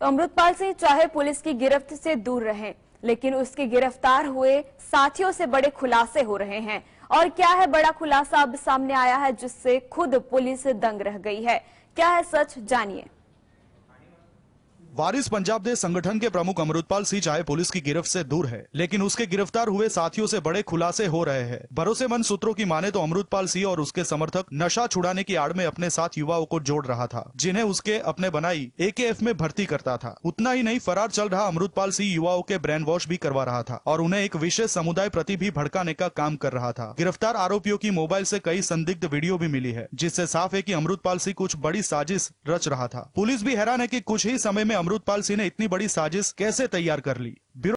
तो अमृतपाल सिंह चाहे पुलिस की गिरफ्त से दूर रहे लेकिन उसके गिरफ्तार हुए साथियों से बड़े खुलासे हो रहे हैं और क्या है बड़ा खुलासा अब सामने आया है जिससे खुद पुलिस दंग रह गई है क्या है सच जानिए वारिस पंजाब दे संगठन के प्रमुख अमृतपाल सिंह चाहे पुलिस की गिरफ्त से दूर है लेकिन उसके गिरफ्तार हुए साथियों से बड़े खुलासे हो रहे हैं भरोसेमंद सूत्रों की माने तो अमृतपाल सिंह और उसके समर्थक नशा छुड़ाने की आड़ में अपने साथ युवाओं को जोड़ रहा था जिन्हें उसके अपने बनाई ए में भर्ती करता था उतना ही नहीं फरार चल रहा अमृतपाल सिंह युवाओं के ब्रेन वॉश भी करवा रहा था और उन्हें एक विशेष समुदाय प्रति भी भड़काने का काम कर रहा था गिरफ्तार आरोपियों की मोबाइल ऐसी कई संदिग्ध वीडियो भी मिली है जिससे साफ है की अमृतपाल सिंह कुछ बड़ी साजिश रच रहा था पुलिस भी हैरान है की कुछ ही समय में अमृतपाल सिंह ने इतनी बड़ी साजिश कैसे तैयार कर ली